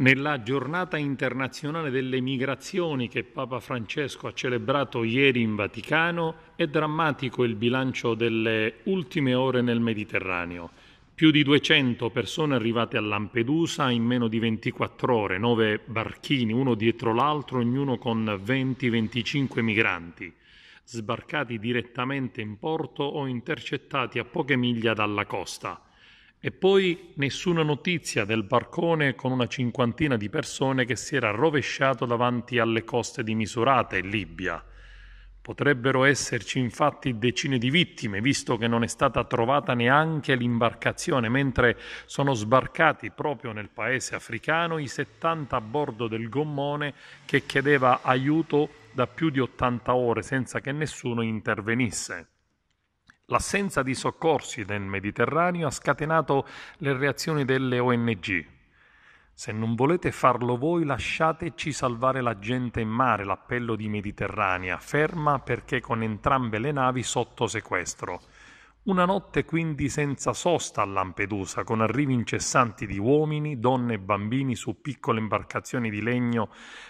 Nella giornata internazionale delle migrazioni che Papa Francesco ha celebrato ieri in Vaticano, è drammatico il bilancio delle ultime ore nel Mediterraneo. Più di 200 persone arrivate a Lampedusa in meno di 24 ore, 9 barchini, uno dietro l'altro, ognuno con 20-25 migranti, sbarcati direttamente in porto o intercettati a poche miglia dalla costa. E poi nessuna notizia del barcone con una cinquantina di persone che si era rovesciato davanti alle coste di Misurata in Libia. Potrebbero esserci infatti decine di vittime, visto che non è stata trovata neanche l'imbarcazione, mentre sono sbarcati proprio nel paese africano i 70 a bordo del gommone che chiedeva aiuto da più di 80 ore senza che nessuno intervenisse. L'assenza di soccorsi nel Mediterraneo ha scatenato le reazioni delle ONG. Se non volete farlo voi, lasciateci salvare la gente in mare, l'appello di Mediterranea, ferma perché con entrambe le navi sotto sequestro. Una notte quindi senza sosta a Lampedusa, con arrivi incessanti di uomini, donne e bambini su piccole imbarcazioni di legno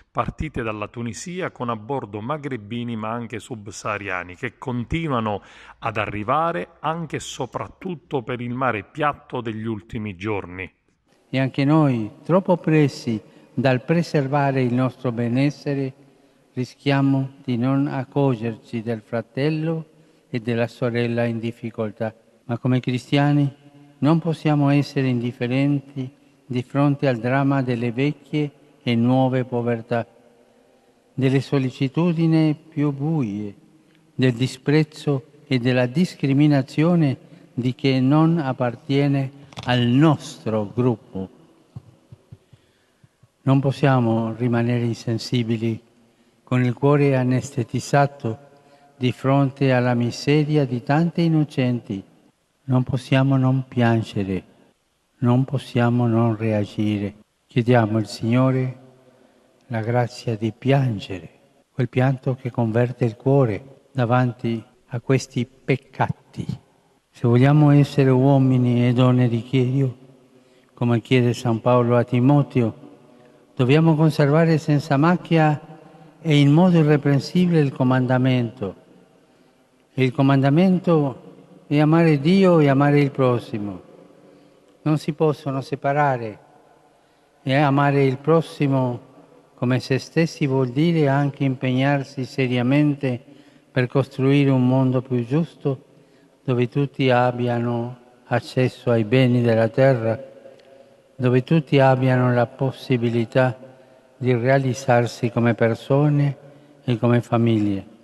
partite dalla Tunisia con a bordo magrebini ma anche subsahariani che continuano ad arrivare anche e soprattutto per il mare piatto degli ultimi giorni. E anche noi, troppo pressi dal preservare il nostro benessere, rischiamo di non accoglierci del fratello e della sorella in difficoltà, ma come cristiani non possiamo essere indifferenti di fronte al dramma delle vecchie e nuove povertà, delle sollecitudini più buie, del disprezzo e della discriminazione di chi non appartiene al nostro gruppo. Non possiamo rimanere insensibili con il cuore anestetizzato di fronte alla miseria di tanti innocenti, non possiamo non piangere, non possiamo non reagire. Chiediamo al Signore la grazia di piangere, quel pianto che converte il cuore davanti a questi peccati. Se vogliamo essere uomini e donne di Dio, come chiede San Paolo a Timoteo, dobbiamo conservare senza macchia e in modo irreprensibile il comandamento il comandamento è amare Dio e amare il prossimo. Non si possono separare e amare il prossimo come se stessi vuol dire anche impegnarsi seriamente per costruire un mondo più giusto dove tutti abbiano accesso ai beni della terra, dove tutti abbiano la possibilità di realizzarsi come persone e come famiglie.